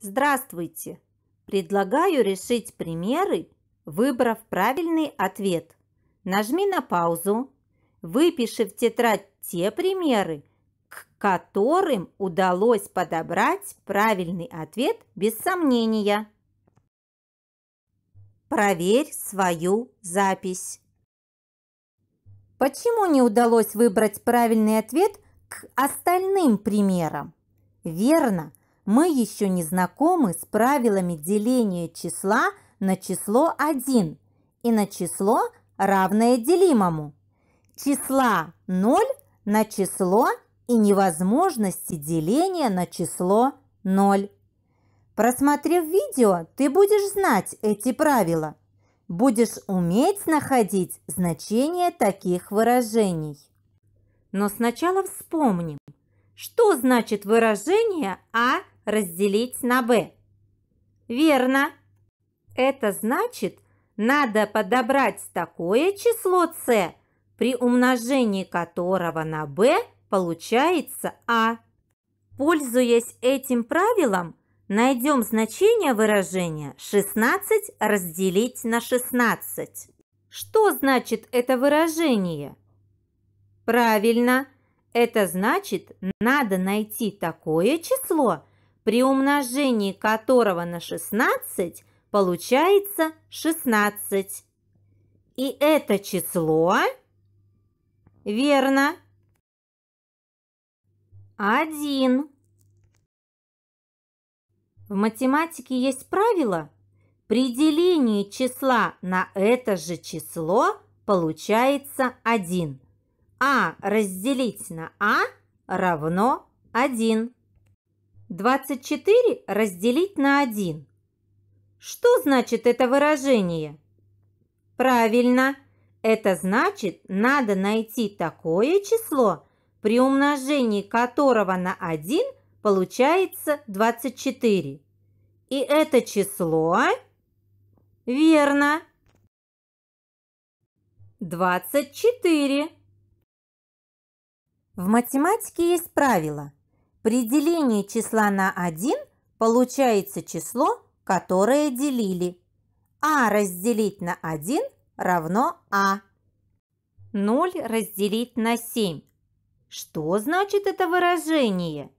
Здравствуйте! Предлагаю решить примеры, выбрав правильный ответ. Нажми на паузу, выпиши в тетрадь те примеры, к которым удалось подобрать правильный ответ без сомнения. Проверь свою запись. Почему не удалось выбрать правильный ответ к остальным примерам? Верно, мы еще не знакомы с правилами деления числа на число 1 и на число, равное делимому. Числа 0 на число и невозможности деления на число 0. Просмотрев видео, ты будешь знать эти правила. Будешь уметь находить значение таких выражений. Но сначала вспомним, что значит выражение «а» разделить на b. Верно. Это значит, надо подобрать такое число c, при умножении которого на b получается a «А». Пользуясь этим правилом, найдем значение выражения 16 разделить на 16. Что значит это выражение? Правильно, это значит, надо найти такое число, при умножении которого на 16 получается 16. И это число... Верно. 1 В математике есть правило. При делении числа на это же число получается 1. А разделить на А равно 1. 24 разделить на 1. Что значит это выражение? Правильно, это значит, надо найти такое число, при умножении которого на 1 получается 24. И это число... Верно. 24. В математике есть правило – при делении числа на 1 получается число, которое делили. А разделить на 1 равно А. 0 разделить на 7. Что значит это выражение?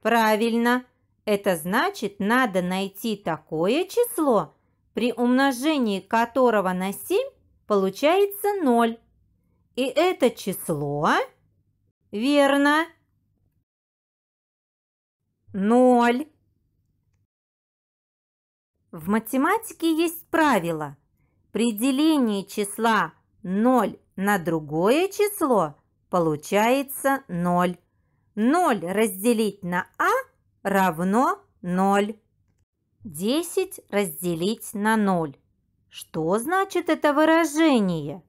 Правильно, это значит надо найти такое число, при умножении которого на 7 получается 0. И это число... Верно, Ноль. В математике есть правило. При делении числа 0 на другое число получается 0. 0 разделить на а равно 0. 10 разделить на 0. Что значит это выражение?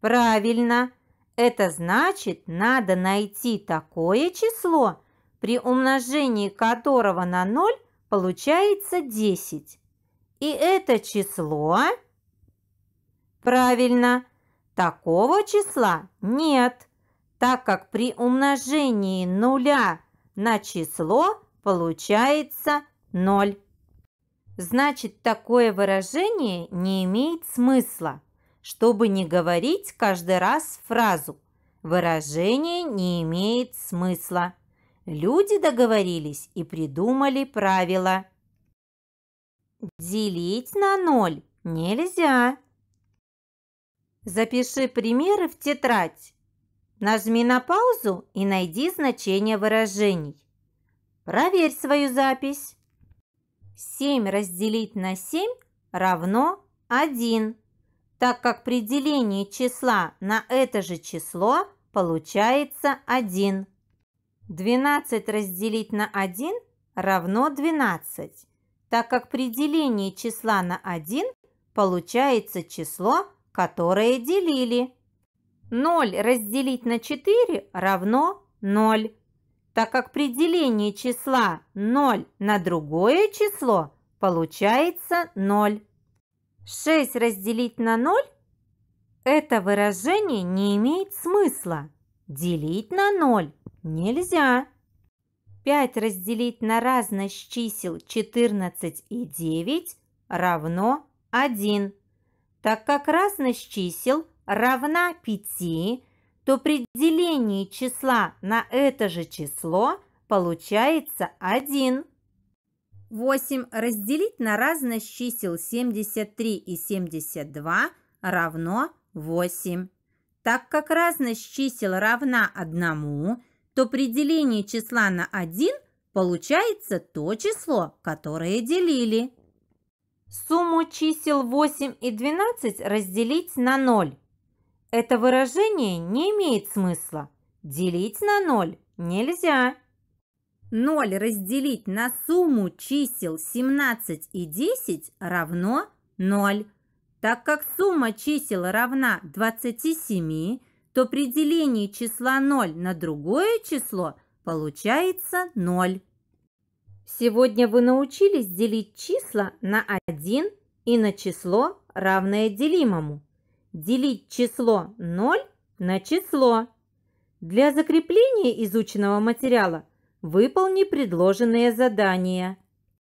Правильно, это значит надо найти такое число, при умножении которого на 0 получается 10. И это число... Правильно, такого числа нет, так как при умножении нуля на число получается 0. Значит, такое выражение не имеет смысла, чтобы не говорить каждый раз фразу «выражение не имеет смысла». Люди договорились и придумали правила. Делить на ноль нельзя. Запиши примеры в тетрадь. Нажми на паузу и найди значение выражений. Проверь свою запись. 7 разделить на 7 равно 1, так как при делении числа на это же число получается 1. 12 разделить на 1 равно 12, так как при делении числа на 1 получается число, которое делили. 0 разделить на 4 равно 0, так как при делении числа 0 на другое число получается 0. 6 разделить на 0 – это выражение не имеет смысла. Делить на 0 Нельзя. 5 разделить на разность чисел 14 и 9 равно 1. Так как разность чисел равна 5, то при делении числа на это же число получается 1. 8 разделить на разность чисел 73 и 72 равно 8. Так как разность чисел равна 1, то при делении числа на 1 получается то число, которое делили. Сумму чисел 8 и 12 разделить на 0. Это выражение не имеет смысла. Делить на 0 нельзя. 0 разделить на сумму чисел 17 и 10 равно 0. Так как сумма чисел равна 27, то при делении числа 0 на другое число получается 0. Сегодня вы научились делить числа на 1 и на число, равное делимому. Делить число 0 на число. Для закрепления изученного материала выполни предложенные задания.